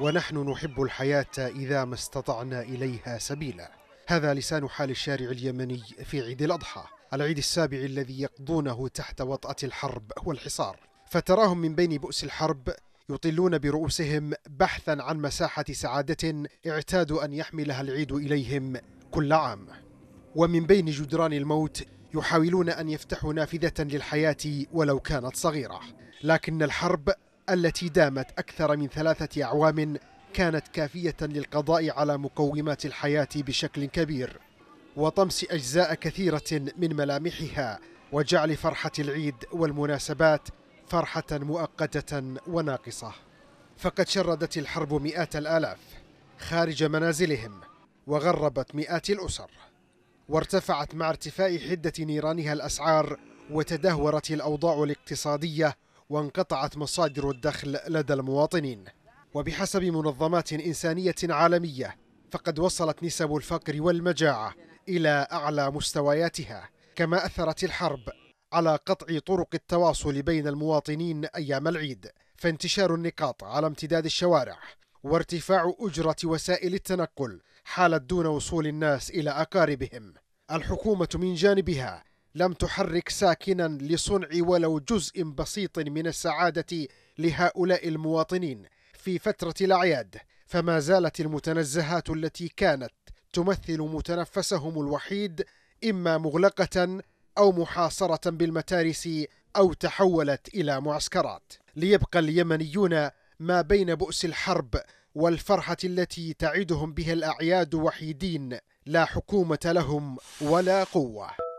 ونحن نحب الحياة إذا ما استطعنا إليها سبيلا هذا لسان حال الشارع اليمني في عيد الأضحى العيد السابع الذي يقضونه تحت وطأة الحرب والحصار فتراهم من بين بؤس الحرب يطلون برؤوسهم بحثا عن مساحة سعادة اعتادوا أن يحملها العيد إليهم كل عام ومن بين جدران الموت يحاولون أن يفتحوا نافذة للحياة ولو كانت صغيرة لكن الحرب التي دامت أكثر من ثلاثة أعوام كانت كافية للقضاء على مقومات الحياة بشكل كبير وطمس أجزاء كثيرة من ملامحها وجعل فرحة العيد والمناسبات فرحة مؤقتة وناقصة فقد شردت الحرب مئات الآلاف خارج منازلهم وغربت مئات الأسر وارتفعت مع ارتفاع حدة نيرانها الأسعار وتدهورت الأوضاع الاقتصادية وانقطعت مصادر الدخل لدى المواطنين وبحسب منظمات إنسانية عالمية فقد وصلت نسب الفقر والمجاعة إلى أعلى مستوياتها كما أثرت الحرب على قطع طرق التواصل بين المواطنين أيام العيد فانتشار النقاط على امتداد الشوارع وارتفاع أجرة وسائل التنقل حالت دون وصول الناس إلى أقاربهم الحكومة من جانبها لم تحرك ساكنا لصنع ولو جزء بسيط من السعادة لهؤلاء المواطنين في فترة الأعياد فما زالت المتنزهات التي كانت تمثل متنفسهم الوحيد إما مغلقة أو محاصرة بالمتارس أو تحولت إلى معسكرات ليبقى اليمنيون ما بين بؤس الحرب والفرحة التي تعدهم بها الأعياد وحيدين لا حكومة لهم ولا قوة